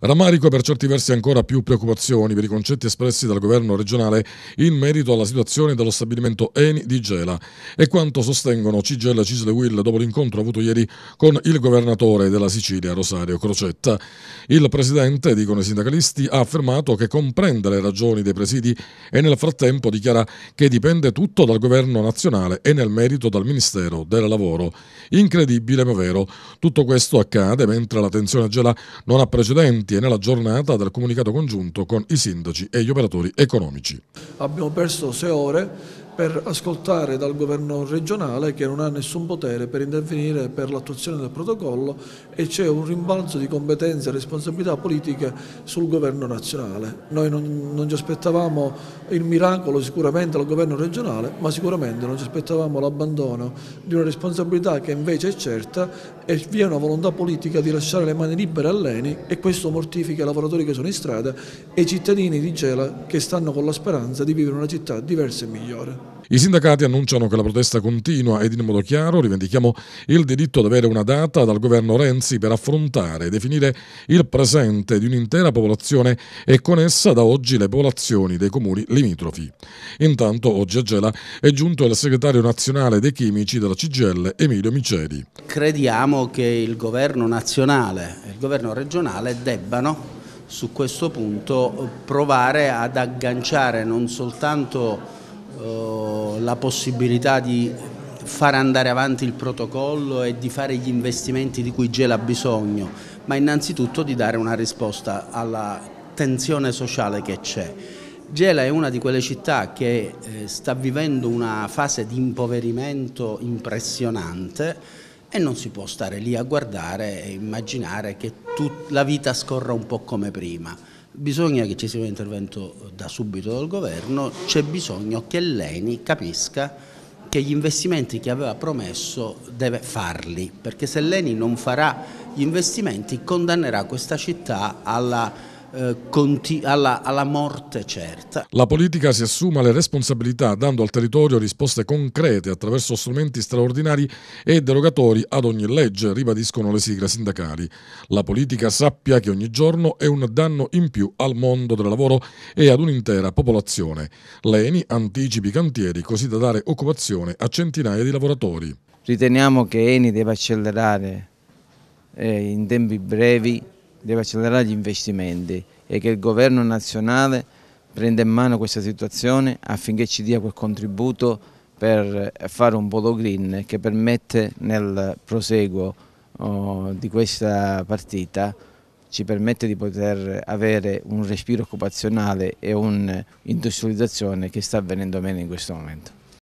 Rammarico per certi versi ancora più preoccupazioni per i concetti espressi dal governo regionale in merito alla situazione dello stabilimento Eni di Gela e quanto sostengono Cigella e Cisle Will dopo l'incontro avuto ieri con il governatore della Sicilia Rosario Crocetta. Il presidente, dicono i sindacalisti, ha affermato che comprende le ragioni dei presidi e nel frattempo dichiara che dipende tutto dal governo nazionale e nel merito dal Ministero del Lavoro. Incredibile ma vero, tutto questo accade mentre la tensione a Gela non ha precedenti tiene la giornata del comunicato congiunto con i sindaci e gli operatori economici. Abbiamo perso sei ore per ascoltare dal governo regionale che non ha nessun potere per intervenire per l'attuazione del protocollo e c'è un rimbalzo di competenze e responsabilità politiche sul governo nazionale. Noi non, non, ci aspettavamo il miracolo sicuramente al governo regionale, ma sicuramente non ci aspettavamo l'abbandono di una responsabilità che invece è certa e vi è una volontà politica di lasciare le mani libere all'ENI e questo mortifica i lavoratori che sono in strada e i cittadini di Gela che stanno con la speranza di vivere in una città diversa e migliore. I sindacati annunciano che la protesta continua ed in modo chiaro rivendichiamo il diritto ad avere una data dal governo Renzi per affrontare e definire il presente di un'intera popolazione e con essa da oggi le popolazioni dei comuni limitrofi. Intanto oggi a Gela è giunto il segretario nazionale dei chimici della CGL Emilio Miceli. Crediamo che il governo nazionale e il governo regionale debbano su questo punto provare ad agganciare non soltanto eh, la possibilità di far andare avanti il protocollo e di fare gli investimenti di cui Gela ha bisogno, ma innanzitutto di dare una risposta alla tensione sociale che c'è. Gela è una di quelle città che eh, sta vivendo una fase di impoverimento impressionante e non si può stare lì a guardare e immaginare che la vita scorra un po' come prima bisogna che ci sia un intervento da subito dal governo, c'è bisogno che l'ENI capisca che gli investimenti che aveva promesso deve farli, perché se l'ENI non farà gli investimenti condannerà questa città alla eh, alla, alla, morte certa. La politica si assuma le responsabilità dando al territorio risposte concrete attraverso strumenti straordinari e derogatori ad ogni legge, ribadiscono le sigle sindacali. La politica sappia che ogni giorno è un danno in più al mondo del lavoro e ad un'intera popolazione. L'ENI anticipi i cantieri così da dare occupazione a centinaia di lavoratori. Riteniamo che Eni debba accelerare eh, in tempi brevi deve accelerare gli investimenti e che il governo nazionale prenda in mano questa situazione affinché ci dia quel contributo per fare un polo green che permette nel proseguo oh, di questa partita ci permette di poter avere un respiro occupazionale e un'industrializzazione che sta avvenendo meno in questo momento.